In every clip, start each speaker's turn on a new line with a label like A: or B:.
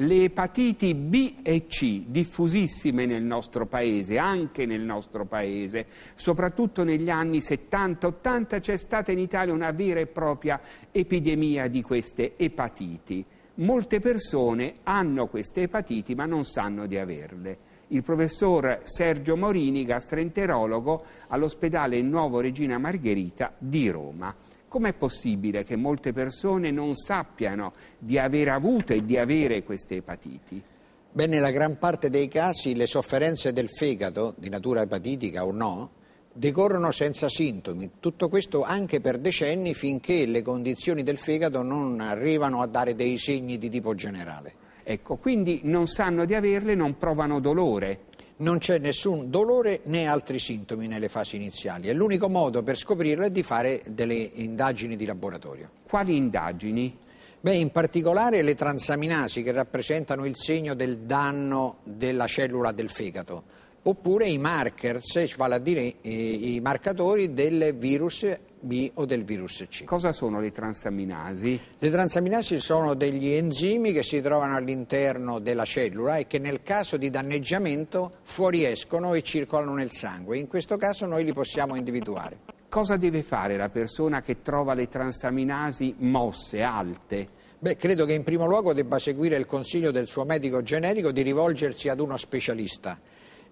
A: le epatiti B e C, diffusissime nel nostro paese, anche nel nostro paese, soprattutto negli anni 70-80 c'è stata in Italia una vera e propria epidemia di queste epatiti. Molte persone hanno queste epatiti ma non sanno di averle. Il professor Sergio Morini, gastroenterologo all'ospedale Nuovo Regina Margherita di Roma. Com'è possibile che molte persone non sappiano di aver avuto
B: e di avere queste epatiti? Beh, nella gran parte dei casi le sofferenze del fegato, di natura epatitica o no, decorrono senza sintomi. Tutto questo anche per decenni finché le condizioni del fegato non arrivano a dare dei segni di tipo generale. Ecco, quindi non sanno di averle, non provano dolore non c'è nessun dolore né altri sintomi nelle fasi iniziali e l'unico modo per scoprirlo è di fare delle indagini di laboratorio. Quali indagini? Beh, in particolare le transaminasi che rappresentano il segno del danno della cellula del fegato oppure i markers, vale a dire i, i marcatori del virus B o del virus C. Cosa sono le transaminasi? Le transaminasi sono degli enzimi che si trovano all'interno della cellula e che nel caso di danneggiamento fuoriescono e circolano nel sangue. In questo caso noi li possiamo individuare.
A: Cosa deve fare la
B: persona che trova le transaminasi mosse, alte? Beh, credo che in primo luogo debba seguire il consiglio del suo medico generico di rivolgersi ad uno specialista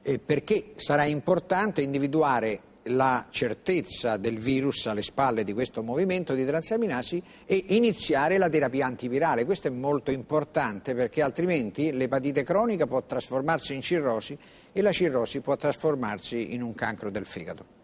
B: eh, perché sarà importante individuare la certezza del virus alle spalle di questo movimento di transaminasi e iniziare la terapia antivirale. Questo è molto importante perché altrimenti l'epatite cronica può trasformarsi in cirrosi e la cirrosi può trasformarsi in un cancro del fegato.